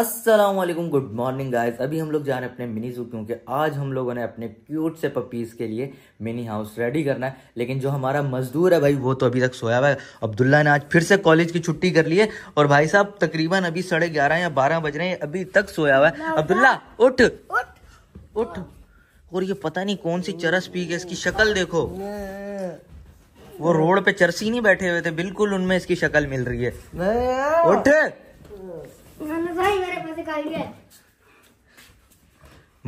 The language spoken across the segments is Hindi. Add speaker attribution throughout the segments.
Speaker 1: असलम गुड मॉर्निंग गाइस अभी हम लोग जा रहे हैं अपने मिनी जू क्योंकि आज हम लोगों ने अपने क्यूट से पपीज़ के लिए मिनी हाउस रेडी करना है लेकिन जो हमारा मजदूर है भाई वो तो अभी तक सोया हुआ है अब्दुल्ला ने आज फिर से कॉलेज की छुट्टी कर ली है और भाई साहब तकरीबन अभी साढ़े ग्यारह या बारह बज रहे हैं अभी तक सोया हुआ है अब्दुल्ला उठ उठ और ये पता नहीं कौन सी चरस पी के इसकी शक्ल देखो वो रोड पे चरसी नहीं बैठे हुए थे बिल्कुल उनमें इसकी शक्ल मिल रही है
Speaker 2: उठ भाई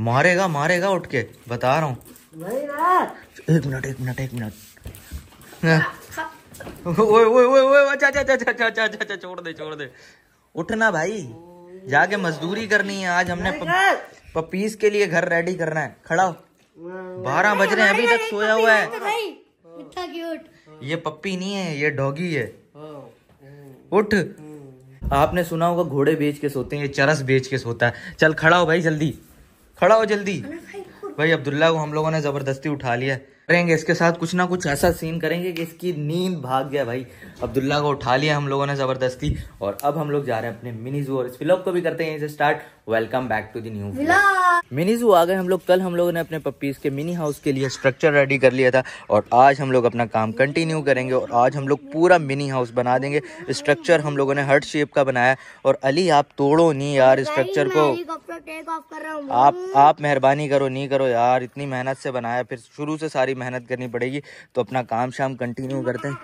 Speaker 1: मारेगा मारेगा उठ के बता रहा हूँ एक मिनट एक मिनट एक मिनट छोड़ दे छोड़ दे उठना भाई जाके मजदूरी करनी है आज हमने पपीस के लिए घर रेडी करना है खड़ा हो बारह बज रहे हैं अभी तक सोया हुआ है ये पप्पी नहीं है ये डॉगी है हाँ। उठ आपने सुना होगा घोड़े बेच के सोते हैं चरस बेच के सोता है चल खड़ा हो भाई जल्दी खड़ा हो जल्दी भाई अब्दुल्ला को हम लोगों ने जबरदस्ती उठा लिया करेंगे इसके साथ कुछ ना कुछ ऐसा सीन करेंगे कि इसकी नींद भाग गया भाई अब्दुल्ला को उठा लिया हम लोगों ने जबरदस्ती और अब हम लोग जा रहे हैं अपने मिनी जू और इस फिलअप को भी करते हैं इसे start welcome back to the new mini zoo आ गए हम लोग कल हम लोगों ने अपने पप्पीज के मिनी हाउस के लिए स्ट्रक्चर रेडी कर लिया था और आज हम लोग अपना काम कंटिन्यू करेंगे और आज हम लोग पूरा मिनी हाउस बना देंगे स्ट्रक्चर हम लोगों ने हर्ट शेप का बनाया और अली आप तोड़ो नहीं यार स्ट्रक्चर को आप आप मेहरबानी करो नहीं करो यार इतनी मेहनत से बनाया फिर शुरू से सारी मेहनत करनी पड़ेगी तो अपना काम शाम कंटिन्यू करते हैं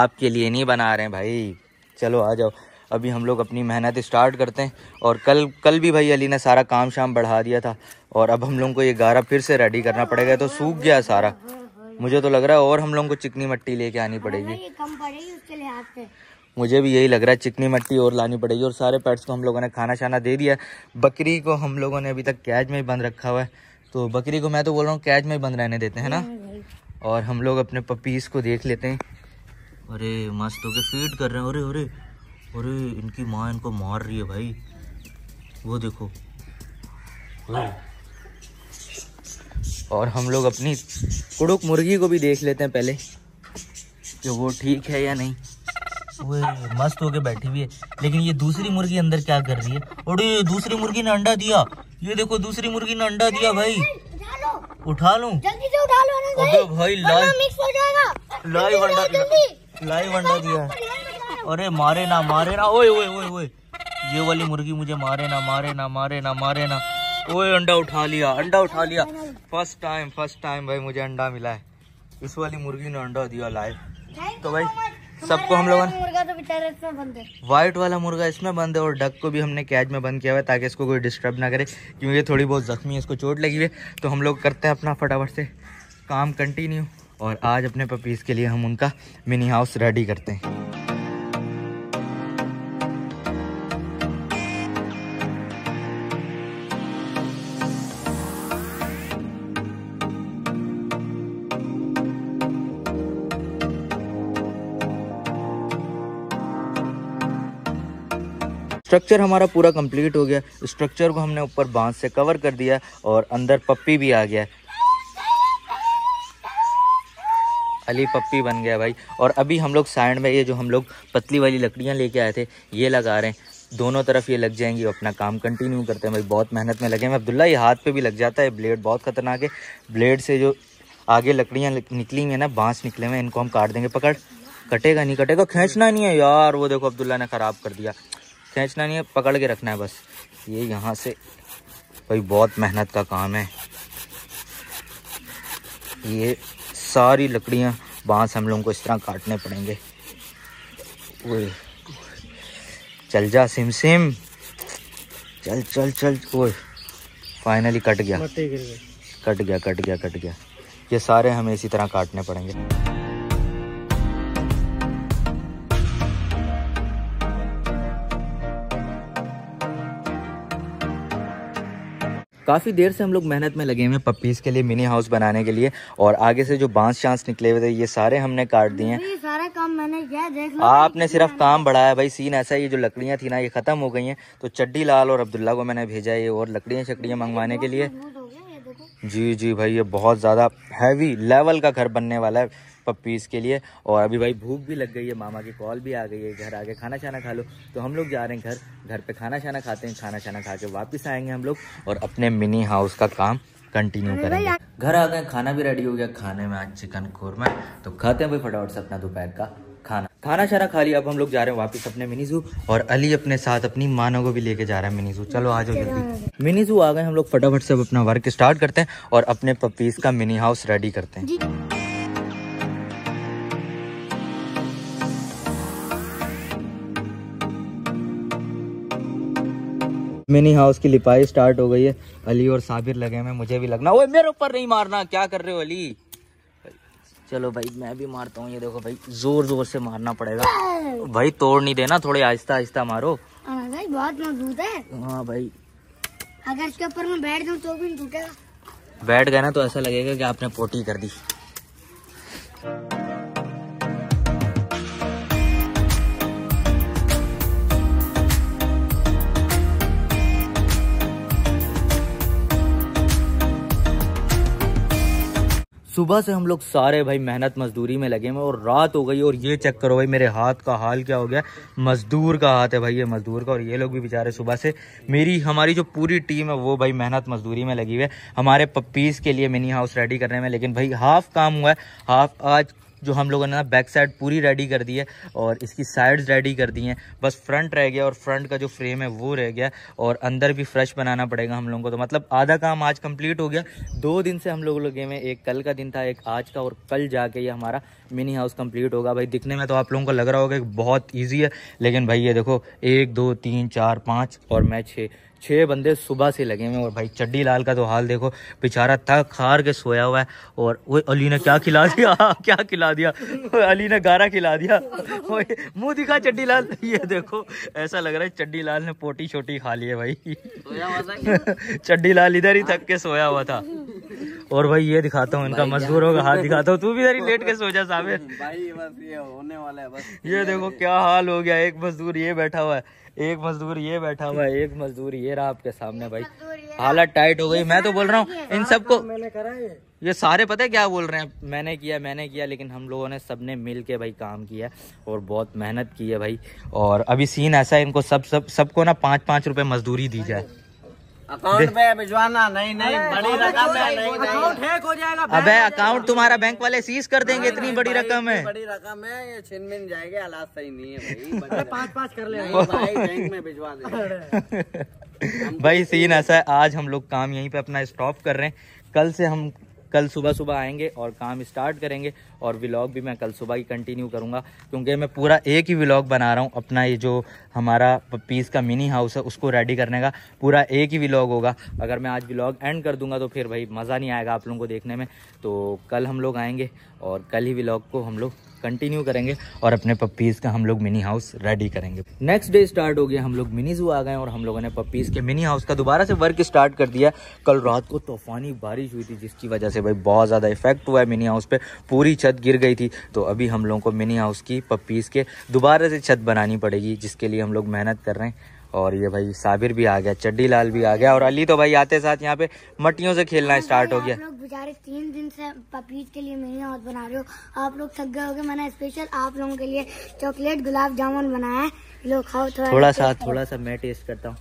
Speaker 1: आपके लिए नहीं बना रहे हैं भाई चलो आ जाओ अभी हम लोग अपनी मेहनत स्टार्ट करते हैं और कल कल भी भाई अली ने सारा काम शाम बढ़ा दिया था और अब हम लोगों को ये गारा फिर से रेडी करना पड़ेगा तो सूख गया सारा मुझे तो लग रहा है और हम लोगों को चिकनी मट्टी लेके आनी पड़ेगी मुझे भी यही लग रहा है चिकनी मट्टी और लानी पड़ेगी और सारे पेट्स को हम लोगों ने खाना छाना दे दिया बकरी को हम लोगों ने अभी तक कैच में ही बंद रखा हुआ है तो बकरी को मैं तो बोल रहा हूँ कैच में ही बंद रहने देते हैं ना और हम लोग अपने पपीज़ को देख लेते हैं अरे मस्त हो गए फीड कर रहे हैं अरे अरे अरे इनकी माँ इनको मार रही है भाई वो देखो हाँ। और हम लोग अपनी कुड़ुक मुर्गी को भी देख लेते हैं पहले कि वो ठीक है या नहीं वो मस्त होके बैठी हुई है लेकिन ये दूसरी मुर्गी अंदर क्या कर रही है अरे दूसरी मुर्गी ने अंडा दिया ये देखो दूसरी मुर्गी ने अंडा दिया भाई उठा लूं
Speaker 2: जल्दी से उठा लो भाई लाइव लाइव अंडा
Speaker 1: लाइव अंडा दिया अरे मारे ना मारे ना ओए ओए ओए ओए ये वाली मुर्गी मुझे मारे ना मारे ना मारे ना मारे ना ओए अंडा उठा लिया अंडा उठा लिया फर्स्ट टाइम फर्स्ट टाइम भाई मुझे अंडा मिला है इस वाली मुर्गी ने अंडा दिया लाइव तो भाई सबको हम लोगों
Speaker 2: ने
Speaker 1: व्हाइट तो वाला मुर्गा इसमें बंद है और डक को भी हमने कैच में बंद किया हुआ है ताकि इसको कोई डिस्टर्ब ना करे क्योंकि थोड़ी बहुत जख्मी है इसको चोट लगी हुई है तो हम लोग करते हैं अपना फटाफट से काम कंटिन्यू और आज अपने पपीज़ के लिए हम उनका मिनी हाउस रेडी करते हैं स्ट्रक्चर हमारा पूरा कंप्लीट हो गया स्ट्रक्चर को हमने ऊपर बांस से कवर कर दिया और अंदर पप्पी भी आ गया अली पप्पी बन गया भाई और अभी हम लोग साइड में ये जो हम लोग पतली वाली लकड़ियाँ लेके आए थे ये लगा रहे हैं दोनों तरफ ये लग जाएंगी अपना काम कंटिन्यू करते हैं भाई बहुत मेहनत में लगे हैं अब्दुल्ला ये हाथ पे भी लग जाता है ब्लेड बहुत ख़तरनाक है ब्लेड से जो आगे लकड़ियाँ निकली हैं ना बांस निकले हुए इनको हम काट देंगे पकड़ कटेगा नहीं कटेगा खींचना नहीं है यार वो देखो अब्दुल्ला ने ख़राब कर दिया खींचना नहीं है पकड़ के रखना है बस ये यहाँ से भाई बहुत मेहनत का काम है ये सारी लकड़ियाँ बांस हम लोगों को इस तरह काटने पड़ेंगे ओए चल जा सिम सिम चल चल चल ओए फाइनली कट गया कट गया कट गया कट गया ये सारे हमें इसी तरह काटने पड़ेंगे काफ़ी देर से हम लोग मेहनत में लगे हुए हैं पप्पीज़ के लिए मिनी हाउस बनाने के लिए और आगे से जो बांस चांस निकले हुए थे ये सारे हमने काट दिए हैं
Speaker 2: सारा काम मैंने किया देख लो आपने सिर्फ काम
Speaker 1: बढ़ाया भाई सीन ऐसा ये जो लकड़ियाँ थी ना ये ख़त्म हो गई हैं तो चड्डी लाल और अब्दुल्ला को मैंने भेजा ये और लकड़ियाँ शकड़ियाँ मंगवाने के लिए जी जी भाई ये बहुत ज़्यादा हैवी लेवल का घर बनने वाला है पप्पीज़ के लिए और अभी भाई भूख भी लग गई है मामा की कॉल भी आ गई है घर आके खाना छाना खा लो तो हम लोग जा रहे हैं घर घर पे खाना छाना खाते हैं खाना छाना खा के वापस आएंगे हम लोग और अपने मिनी हाउस का काम कंटिन्यू करेंगे घर आ गए खाना भी रेडी हो गया खाने में आज चिकन कौरमा तो खाते हैं भाई फटाफट से अपना दोपहर का खाना खाना छाना खा लिया अब हम लोग जा रहे हैं वापस अपने मिनी जू और अली अपने साथ अपनी मानो को भी लेके जा रहा है मिनी जू चलो आ जाओ जल्दी मिनी जू आ गए हम लोग फटाफट से अब अपना वर्क स्टार्ट करते हैं और अपने पपीज का मिनी हाउस रेडी करते हैं मिनी हाउस की लिपाई स्टार्ट हो गई है अली और साबिर लगे हैं मुझे भी लगना ओए मेरे ऊपर नहीं मारना क्या कर रहे हो अली चलो भाई मैं भी मारता हूँ ये देखो भाई जोर जोर से मारना पड़ेगा भाई तोड़ नहीं देना थोड़े आहिस्ता आहिस्ता मारो
Speaker 2: हाँ भाई बहुत मजबूत है हाँ भाई अगर इसके ऊपर मैं बैठ जाऊँ तो भी टूटेगा
Speaker 1: बैठ गए ना तो ऐसा लगेगा कि आपने पोटी कर दी सुबह से हम लोग सारे भाई मेहनत मजदूरी में लगे हुए और रात हो गई और ये चेक करो भाई मेरे हाथ का हाल क्या हो गया मजदूर का हाथ है भाई ये मजदूर का और ये लोग भी बेचारे सुबह से मेरी हमारी जो पूरी टीम है वो भाई मेहनत मजदूरी में लगी हुई है हमारे पप्पीज़ के लिए मिनी हाउस रेडी करने में लेकिन भाई हाफ काम हुआ है हाफ आज जो हम लोगों ने ना बैक साइड पूरी रेडी कर दी है और इसकी साइड्स रेडी कर दी हैं बस फ्रंट रह गया और फ्रंट का जो फ्रेम है वो रह गया और अंदर भी फ्रेश बनाना पड़ेगा हम लोगों को तो मतलब आधा काम आज कंप्लीट हो गया दो दिन से हम लोग लगे हुए एक कल का दिन था एक आज का और कल जाके ये हमारा मिनी हाउस कंप्लीट होगा भाई दिखने में तो आप लोगों को लग रहा होगा बहुत ईजी है लेकिन भाई ये देखो एक दो तीन चार पाँच और मैं छः छह बंदे सुबह से लगे हुए और भाई चड्डी लाल का तो हाल देखो बेचारा थक खार के सोया हुआ है और वो अली ने क्या खिला दिया क्या खिला दिया अली ने गारा खिला दिया मुंह दिखा चड्डी लाल ये देखो ऐसा लग रहा है चड्डी लाल ने पोटी छोटी खा ली है भाई चड्डी लाल इधर ही थक के सोया हुआ था और भाई ये दिखाता हूँ इनका मजदूरों का हाथ दिखाता हूँ तू भी इधर लेट के सो जा साबिर भाई बस ये होने वाला है बस ये देखो क्या हाल हो गया एक मजदूर ये बैठा हुआ है एक मजदूर ये बैठा हुआ है एक मजदूर ये रहा आपके सामने भाई हालत टाइट हो गई मैं तो बोल रहा हूँ इन सबको ये सारे पता है क्या बोल रहे हैं मैंने किया मैंने किया लेकिन हम लोगों ने सबने मिल के भाई काम किया और बहुत मेहनत की है भाई और अभी सीन ऐसा है इनको सब सब सबको ना पाँच पाँच रुपये मजदूरी दी जाए
Speaker 2: अकाउंट भिजवाना नहीं नहीं बड़ी रकम अच्छा है अकाउंट हैक हो जाएगा अबे अकाउंट तुम्हारा
Speaker 1: बैंक वाले सीज कर देंगे इतनी बड़ी रकम है बड़ी रकम
Speaker 2: है ये छिन मिन जाएगी हालात सही नहीं है भाई पाँच पाँच कर ले बैंक में भिजवा
Speaker 1: दे भाई सीन ऐसा है आज हम लोग काम यहीं पे अपना स्टॉप कर रहे हैं कल से हम कल सुबह सुबह आएंगे और काम स्टार्ट करेंगे और व्लॉग भी मैं कल सुबह ही कंटिन्यू करूँगा क्योंकि मैं पूरा एक ही व्लॉग बना रहा हूँ अपना ये जो हमारा पीस का मिनी हाउस है उसको रेडी करने का पूरा एक ही व्लॉग होगा अगर मैं आज व्लॉग एंड कर दूंगा तो फिर भाई मज़ा नहीं आएगा आप लोगों को देखने में तो कल हम लोग आएंगे और कल ही व्लॉग को हम लोग कंटिन्यू करेंगे और अपने पप्पीज़ का हम लोग मिनी हाउस रेडी करेंगे नेक्स्ट डे स्टार्ट हो गया हम लोग मिनी जू आ गए और हम लोगों ने पप्पीज़ के मिनी हाउस का दोबारा से वर्क स्टार्ट कर दिया कल रात को तूफानी बारिश हुई थी जिसकी वजह से भाई बहुत ज़्यादा इफेक्ट हुआ है मिनी हाउस पर पूरी छत छत गिर गई थी तो अभी हम लोगों को मिनी हाउस की पप्पीज़ के दोबारा से छत बनानी पड़ेगी जिसके लिए हम लोग मेहनत कर रहे हैं और ये भाई साबिर भी आ गया चड्डी लाल भी आ गया और अली तो भाई आते साथ यहाँ पे मटियों से खेलना हाँ, स्टार्ट हो गया
Speaker 2: बेचारे तीन दिन से पपीज के लिए मिनी हाउस बना रहे हो आप लोग थक गए हो गए मैंने स्पेशल आप लोगों के लिए चॉकलेट गुलाब जामुन बनाया है लो खाओ थोड़ा थोड़ा सा थोड़ा सा
Speaker 1: मैं टेस्ट करता हूँ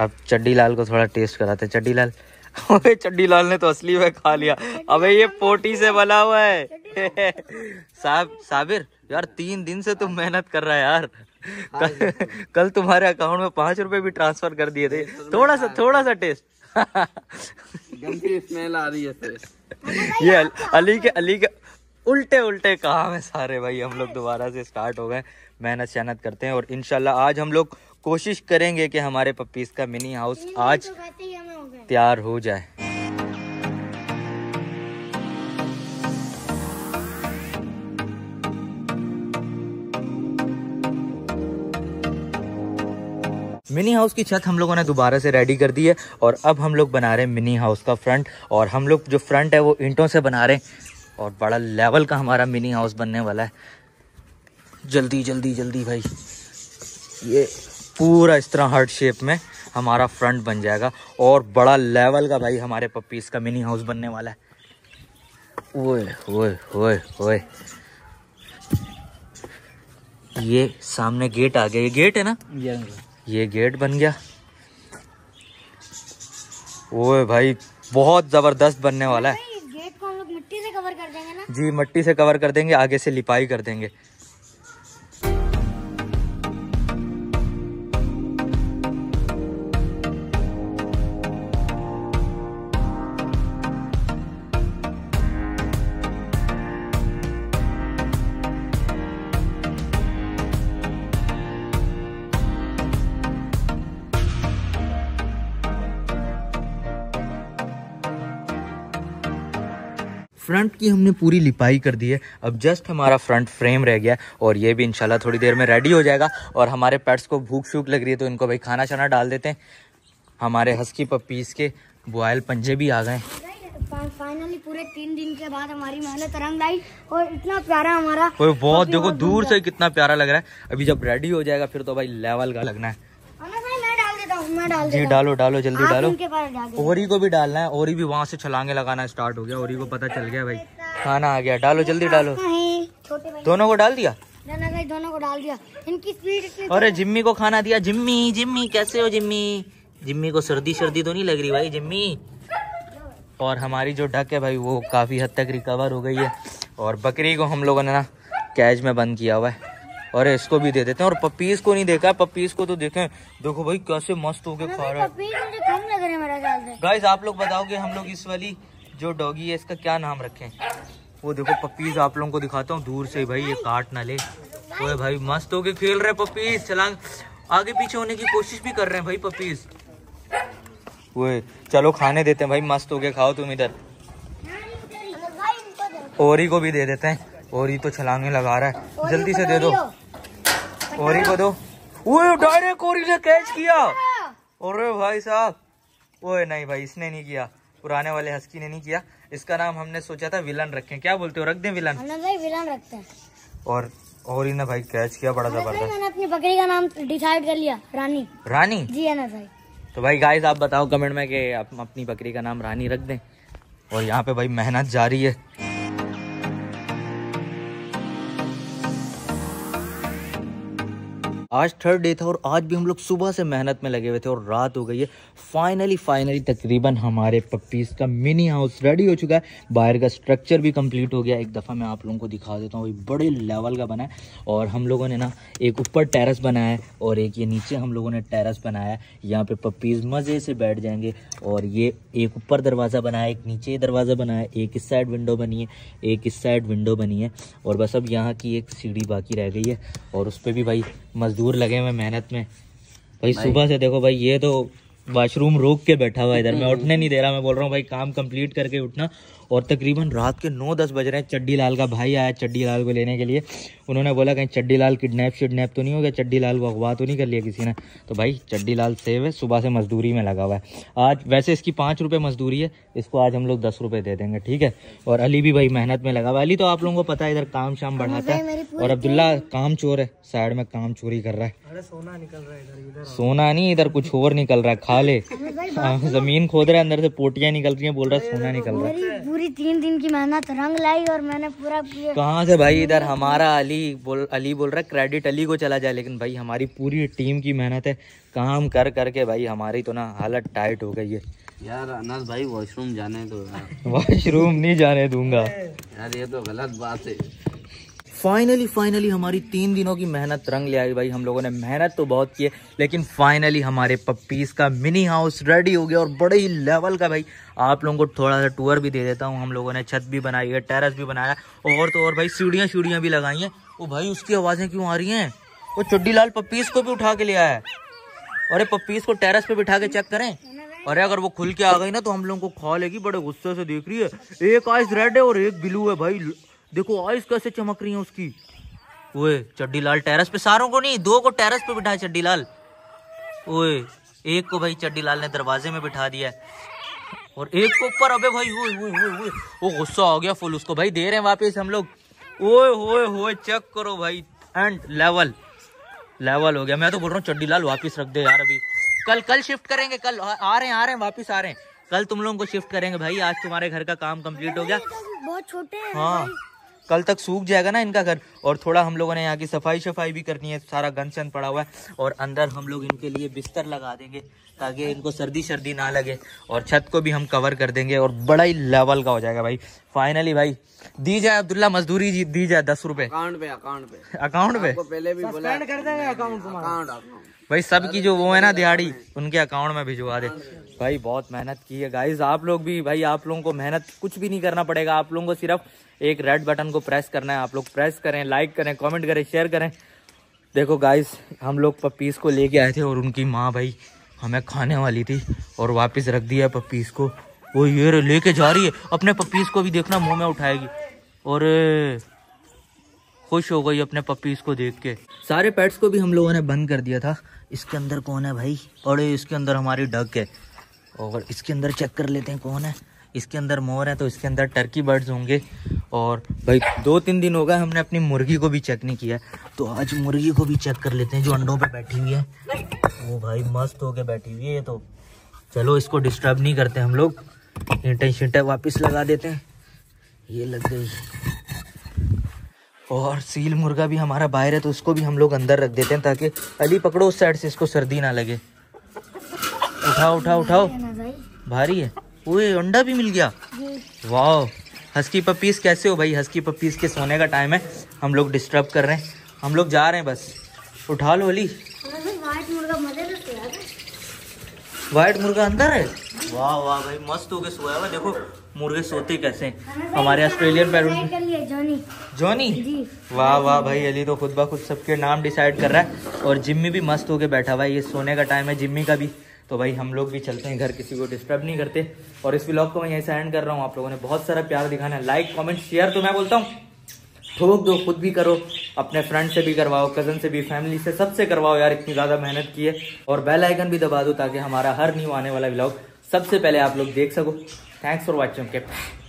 Speaker 1: अब चड्डी लाल को थोड़ा टेस्ट कराते चड्डी लाल अबे चड्डी लाल ने तो असली में खा लिया अबे ये पोटी से बला हुआ है साब साबिर यार तीन दिन से तुम हाँ। मेहनत कर रहा है यार हाँ कल तुम्हारे अकाउंट में पांच रुपए भी ट्रांसफर कर दिए थे तो थोड़ा सा थोड़ा सा टेस्ट
Speaker 2: स्मेल आ रही है
Speaker 1: ये अली के अली के उल्टे उल्टे काम है सारे भाई हम लोग दोबारा से स्टार्ट हो गए मेहनत शहनत करते हैं और इनशाला आज हम लोग कोशिश करेंगे कि हमारे पपीस का मिनी हाउस आज तो तैयार हो जाए मिनी हाउस की छत हम लोगों ने दोबारा से रेडी कर दी है और अब हम लोग बना रहे हैं मिनी हाउस का फ्रंट और हम लोग जो फ्रंट है वो ईंटों से बना रहे हैं और बड़ा लेवल का हमारा मिनी हाउस बनने वाला है जल्दी जल्दी जल्दी भाई ये पूरा इस तरह हर्ट शेप में हमारा फ्रंट बन जाएगा और बड़ा लेवल का भाई हमारे पप्पी का मिनी हाउस बनने वाला है ओए ओए ओए ओए ये सामने गेट आ गया ये गेट है ना ये गेट बन गया ओए भाई बहुत ज़बरदस्त बनने वाला है गेट को हम लोग मिट्टी से कवर कर देंगे ना जी मिट्टी से कवर कर देंगे आगे से लिपाई कर देंगे फ्रंट की हमने पूरी लिपाई कर दी है अब जस्ट हमारा फ्रंट फ्रेम रह गया और ये भी इंशाल्लाह थोड़ी देर में रेडी हो जाएगा और हमारे पेट्स को भूख शूख लग रही है तो इनको भाई खाना छाना डाल देते हैं हमारे हस्की पपीस के बॉयल पंजे भी आ गए
Speaker 2: फाइनली पूरे तीन दिन के बाद हमारी मेहनत रंग लाई और इतना प्यारा हमारा
Speaker 1: बहुत देखो दूर से कितना प्यारा लग रहा है अभी जब रेडी हो जाएगा फिर तो भाई लेवल का लगना है
Speaker 2: जी डालो डालो जल्दी डालो ओरी
Speaker 1: को भी डालना है ओरी भी वहाँ से छलांगे लगाना स्टार्ट हो गया ओरी को पता चल गया भाई खाना आ गया डालो जल्दी डालो दोनों को डाल दिया
Speaker 2: दोनों को डाल दिया इनकी स्पीड अरे
Speaker 1: जिम्मी को खाना दिया जिम्मी जिम्मी कैसे हो जिम्मी जिम्मी को सर्दी सर्दी तो नहीं लग रही भाई जिम्मी और हमारी जो डक है भाई वो काफ़ी हद तक रिकवर हो गई है और बकरी को हम लोगों ने ना कैज में बंद किया हुआ है अरे इसको भी दे देते हैं और पपीस को नहीं देखा पपीस को तो देखें देखो भाई कैसे मस्त होके खा रहा
Speaker 2: है
Speaker 1: गाइस आप लोग बताओगे हम लोग इस वाली जो डॉगी है इसका क्या नाम रखे वो देखो पपीस आप लोगों को दिखाता हूँ दूर से भाई ये काट ना ले ओए भाई मस्त होके खेल रहे पपीस चला आगे पीछे होने की कोशिश भी कर रहे हैं भाई पपीस ओए चलो खाने देते हैं भाई मस्त होके खाओ तुम इधर ओरी को भी दे देते हैं ओरी तो छलांगे लगा रहा है जल्दी से दे दो ओरी को दो ओए डायरेक्ट ओरी ने कैच किया अरे भाई साहब ओए नहीं भाई इसने नहीं किया पुराने वाले हस्की ने नहीं किया इसका नाम हमने सोचा था विलन रखें क्या बोलते हो रख दे विलन
Speaker 2: भाई विलन रखते
Speaker 1: और ही ना भाई कैच किया बड़ा जबरदस्त मैंने
Speaker 2: अपनी बकरी का नाम डिसाइड कर लिया रानी
Speaker 1: रानी जी है ना भाई तो भाई गाइस आप बताओ कमेंट में कि आप अपनी बकरी का नाम रानी रख दें और यहाँ पे भाई मेहनत जारी है आज थर्ड डे था और आज भी हम लोग सुबह से मेहनत में लगे हुए थे और रात हो गई है फाइनली फाइनली तकरीबन हमारे पप्पीज़ का मिनी हाउस रेडी हो चुका है बाहर का स्ट्रक्चर भी कंप्लीट हो गया एक दफ़ा मैं आप लोगों को दिखा देता हूँ बड़े लेवल का बना है और हम लोगों ने ना एक ऊपर टेरस बनाया है और एक ये नीचे हम लोगों ने टेरस बनाया है यहाँ पर पप्पीज़ मज़े से बैठ जाएंगे और ये एक ऊपर दरवाज़ा बनाया एक नीचे दरवाज़ा बनाया एक इस साइड विंडो बनी है एक इस साइड विंडो बनी है और बस अब यहाँ की एक सीढ़ी बाकी रह गई है और उस पर भी भाई मजदूर लगे हुए मेहनत में भाई सुबह से देखो भाई ये तो वॉशरूम रोक के बैठा हुआ इधर मैं हम्म। उठने नहीं दे रहा मैं बोल रहा हूँ भाई काम कंप्लीट करके उठना और तकरीबन रात के नौ दस बज रहे हैं चड्डी लाल का भाई आया चड्डी लाल को लेने के लिए उन्होंने बोला कहीं चड्डी लाल किडनैप शिडनैप तो नहीं हो गया चड्डी लाल को अगवा तो नहीं कर लिया किसी ने तो भाई चड्डी लाल सेव है सुबह से मजदूरी में लगा हुआ है आज वैसे इसकी पाँच रुपये मजदूरी है इसको आज हम लोग दस रुपये दे देंगे ठीक है और अली भी भाई मेहनत में लगा हुआ अली तो आप लोगों को पता है इधर काम शाम बढ़ाता है और अब्दुल्ला काम चोर है साइड में काम चोरी कर रहा
Speaker 2: है सोना निकल रहा है
Speaker 1: सोना नहीं इधर कुछ और निकल रहा है खा ले
Speaker 2: हाँ,
Speaker 1: जमीन खोद रहा है अंदर से पोटियाँ निकल रही हैं बोल रहा है सोना निकल रहा
Speaker 2: है पूरी तीन दिन की मेहनत रंग लाई और मैंने पूरा कहाँ से भाई इधर हमारा
Speaker 1: अली बोल अली बोल रहा क्रेडिट अली को चला जाए लेकिन भाई हमारी पूरी टीम की मेहनत है काम कर करके भाई हमारी तो ना हालत टाइट हो गई है
Speaker 2: यार अनस भाई वॉशरूम जाने
Speaker 1: दो वॉशरूम नहीं जाने दूंगा यार ये तो गलत बात है फाइनली फाइनली हमारी तीन दिनों की मेहनत रंग ले आई भाई हम लोगों ने मेहनत तो बहुत की है लेकिन फाइनली हमारे पप्पीज़ का मिनी हाउस रेडी हो गया और बड़े ही लेवल का भाई आप लोगों को थोड़ा सा टूर भी दे देता हूँ हम लोगों ने छत भी बनाई है टेरस भी बनाया और तो और भाई सीढ़ियाँ सीढ़ियाँ भी लगाई हैं वो भाई उसकी आवाज़ें क्यों आ रही हैं वो चुड्डी लाल पप्पीज़ को भी उठा के ले आया है अरे पप्पीज़ को टेरस पर बिठा के चेक करें अरे अगर वो खुल के आ गई ना तो हम लोगों को खा लेगी बड़े गुस्से से देख रही है एक आइस रेड है और एक ब्लू है भाई देखो आइस कैसे चमक रही है उसकी ओए चड्डी लाल टेरस पे सारों को नहीं दो को टेरस पे बिठाया चड्डी लाल ओए एक को भाई चड्डी लाल ने दरवाजे में बिठा दिया और एक को ऊपर अबे भाई ओए ओए ओए वो गुस्सा हो गया फुल उसको भाई दे रहे हैं वापस हम लोग ओए ओए ओए चेक करो भाई एंड लेवल लेवल हो गया मैं तो बोल रहा हूँ चड्डी लाल वापिस रख दे यार अभी कल कल शिफ्ट करेंगे कल आ रहे हैं आ रहे हैं वापिस आ रहे हैं कल तुम लोगों को शिफ्ट करेंगे भाई आज तुम्हारे घर का काम कम्प्लीट हो गया बहुत छोटे हाँ कल तक सूख जाएगा ना इनका घर और थोड़ा हम लोगों ने यहाँ की सफाई शफाई भी करनी है सारा गन सन पड़ा हुआ है और अंदर हम लोग इनके लिए बिस्तर लगा देंगे ताकि इनको सर्दी सर्दी ना लगे और छत को भी हम कवर कर देंगे और बड़ा ही लेवल का हो जाएगा भाई फाइनली भाई दी जाए अब्दुल्ला मजदूरी दी जाए दस रुपए अकाउंट
Speaker 2: पे अकाउंट पे पहले भी कर
Speaker 1: भाई सबकी जो वो है ना दिहाड़ी उनके अकाउंट में भिजवा दे भाई बहुत मेहनत की है गाइज आप लोग भी भाई आप लोगों को मेहनत कुछ भी नहीं करना पड़ेगा आप लोगों को सिर्फ एक रेड बटन को प्रेस करना है आप लोग प्रेस करें लाइक करें कमेंट करें शेयर करें देखो गाइस हम लोग पपीस को लेके आए थे और उनकी माँ भाई हमें खाने वाली थी और वापस रख दिया पपीस को वो ये लेके जा रही है अपने पपीस को भी देखना मुंह में उठाएगी और खुश हो गई अपने पपीस को देख के सारे पेट्स को भी हम लोगों ने बंद कर दिया था इसके अंदर कौन है भाई और इसके अंदर हमारी डग है और इसके अंदर चेक कर लेते हैं कौन है इसके अंदर मोर है तो इसके अंदर टर्की बर्ड्स होंगे और भाई दो तीन दिन हो गए हमने अपनी मुर्गी को भी चेक नहीं किया तो आज मुर्गी को भी चेक कर लेते हैं जो अंडों पे बैठी हुई है वो भाई मस्त होके बैठी हुई है ये तो चलो इसको डिस्टर्ब नहीं करते हम लोग इंटें शीटें वापस लगा देते हैं ये लग गई और सील मुर्गा भी हमारा बाहर है तो उसको भी हम लोग अंदर रख देते हैं ताकि अली पकड़ो उस साइड से इसको सर्दी ना लगे उठाओ उठाओ उठाओ भारी है ओए अंडा भी मिल गया वाह हस्की पपीस कैसे हो भाई हस्की पपीस के सोने का टाइम है हम लोग डिस्टर्ब कर रहे हैं हम लोग जा रहे हैं बस उठा लो अली वाइट मुर्गा अंदर है वाह वाह भाई मस्त गए सोया हुआ देखो मुर्गे सोते कैसे हमारे ऑस्ट्रेलियन
Speaker 2: पैरोट
Speaker 1: जॉनी वाह वाह भाई अली तो खुद ब खुद सबके नाम डिसाइड कर रहा है और जिम्मी भी मस्त होके बैठा हुआ है ये सोने का टाइम है जिम्मी का भी तो भाई हम लोग भी चलते हैं घर किसी को डिस्टर्ब नहीं करते और इस ब्लॉग को मैं यहीं से एंड कर रहा हूँ आप लोगों ने बहुत सारा प्यार दिखाना है लाइक कॉमेंट शेयर तो मैं बोलता हूँ ठोक दो खुद भी करो अपने फ्रेंड से भी करवाओ कज़न से भी फैमिली से सबसे करवाओ यार इतनी ज़्यादा मेहनत की है और बेल आइकन भी दबा दो ताकि हमारा हर न्यू आने वाला ब्लॉग सबसे पहले आप लोग देख सको थैंक्स फॉर वॉचिंग के